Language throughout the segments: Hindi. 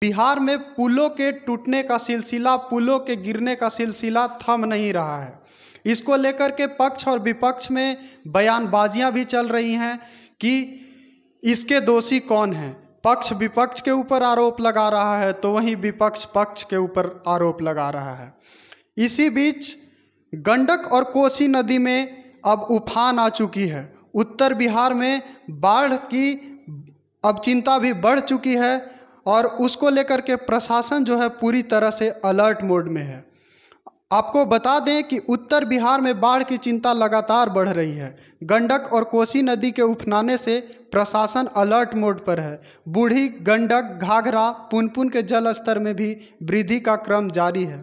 बिहार में पुलों के टूटने का सिलसिला पुलों के गिरने का सिलसिला थम नहीं रहा है इसको लेकर के पक्ष और विपक्ष में बयानबाजियां भी चल रही हैं कि इसके दोषी कौन हैं पक्ष विपक्ष के ऊपर आरोप लगा रहा है तो वहीं विपक्ष पक्ष के ऊपर आरोप लगा रहा है इसी बीच गंडक और कोसी नदी में अब उफान आ चुकी है उत्तर बिहार में बाढ़ की अब चिंता भी बढ़ चुकी है और उसको लेकर के प्रशासन जो है पूरी तरह से अलर्ट मोड में है आपको बता दें कि उत्तर बिहार में बाढ़ की चिंता लगातार बढ़ रही है गंडक और कोसी नदी के उफनाने से प्रशासन अलर्ट मोड पर है बूढ़ी गंडक घाघरा पुनपुन के जल स्तर में भी वृद्धि का क्रम जारी है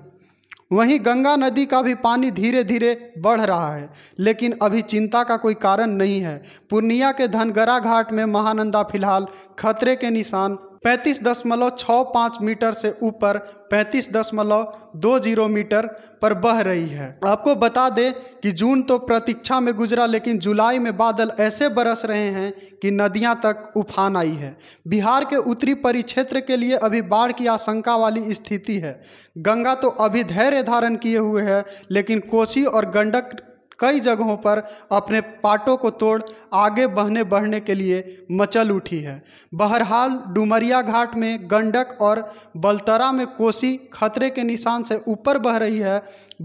वहीं गंगा नदी का भी पानी धीरे धीरे बढ़ रहा है लेकिन अभी चिंता का कोई कारण नहीं है पूर्णिया के धनगरा घाट में महानंदा फिलहाल खतरे के निशान पैंतीस दशमलव छः पाँच मीटर से ऊपर पैंतीस दशमलव दो जीरो मीटर पर बह रही है आपको बता दें कि जून तो प्रतीक्षा में गुजरा लेकिन जुलाई में बादल ऐसे बरस रहे हैं कि नदियां तक उफान आई है बिहार के उत्तरी परिक्षेत्र के लिए अभी बाढ़ की आशंका वाली स्थिति है गंगा तो अभी धैर्य धारण किए हुए है लेकिन कोसी और गंडक कई जगहों पर अपने पाटों को तोड़ आगे बहने बढ़ने के लिए मचल उठी है बहरहाल डुमरिया घाट में गंडक और बलतरा में कोसी खतरे के निशान से ऊपर बह रही है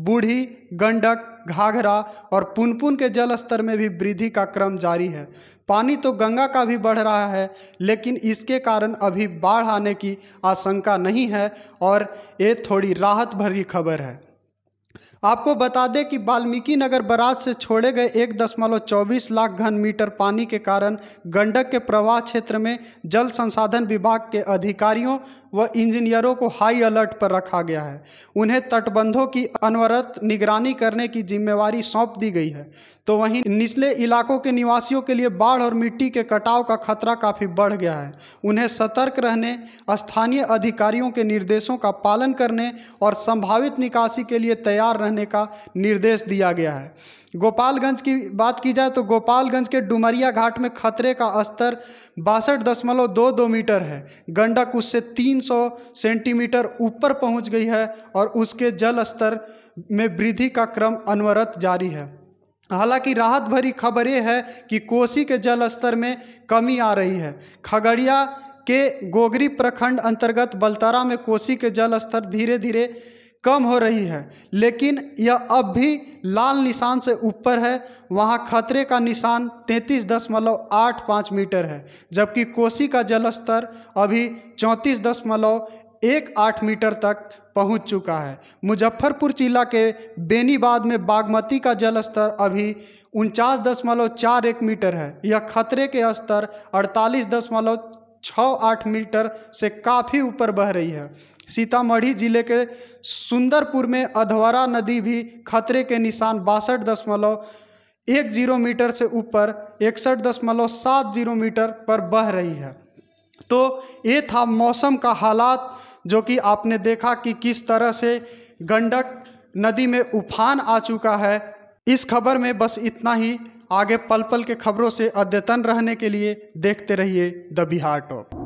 बूढ़ी गंडक घाघरा और पुनपुन के जल स्तर में भी वृद्धि का क्रम जारी है पानी तो गंगा का भी बढ़ रहा है लेकिन इसके कारण अभी बाढ़ आने की आशंका नहीं है और ये थोड़ी राहत भरी खबर है आपको बता दें कि वाल्मीकि नगर बराज से छोड़े गए एक दशमलव चौबीस लाख घन मीटर पानी के कारण गंडक के प्रवाह क्षेत्र में जल संसाधन विभाग के अधिकारियों व इंजीनियरों को हाई अलर्ट पर रखा गया है उन्हें तटबंधों की अनवरत निगरानी करने की जिम्मेवारी सौंप दी गई है तो वहीं निचले इलाकों के निवासियों के लिए बाढ़ और मिट्टी के कटाव का खतरा काफ़ी बढ़ गया है उन्हें सतर्क रहने स्थानीय अधिकारियों के निर्देशों का पालन करने और संभावित निकासी के लिए तैयार तैयार रहने का निर्देश दिया गया है गोपालगंज की बात की जाए तो गोपालगंज के डुमरिया घाट में खतरे का स्तर बासठ दशमलव दो दो मीटर है गंडक उससे 300 सेंटीमीटर ऊपर पहुंच गई है और उसके जल स्तर में वृद्धि का क्रम अनवरत जारी है हालांकि राहत भरी खबर यह है कि कोसी के जल स्तर में कमी आ रही है खगड़िया के गोगरी प्रखंड अंतर्गत बलतारा में कोसी के जल स्तर धीरे धीरे कम हो रही है लेकिन यह अब भी लाल निशान से ऊपर है वहाँ खतरे का निशान तैंतीस दशमलव आठ पाँच मीटर है जबकि कोसी का जलस्तर अभी चौंतीस दशमलव एक आठ मीटर तक पहुंच चुका है मुजफ्फरपुर जिला के बेनीबाद में बागमती का जलस्तर अभी उनचास दशमलव चार एक मीटर है यह खतरे के स्तर अड़तालीस दशमलव छः आठ मीटर से काफ़ी ऊपर बह रही है सीतामढ़ी जिले के सुंदरपुर में अधवारा नदी भी खतरे के निशान बासठ दशमलव एक जीरो मीटर से ऊपर इकसठ दशमलव सात जीरो मीटर पर बह रही है तो ये था मौसम का हालात जो कि आपने देखा कि किस तरह से गंडक नदी में उफान आ चुका है इस खबर में बस इतना ही आगे पल पल के खबरों से अद्यतन रहने के लिए देखते रहिए द बिहार टॉप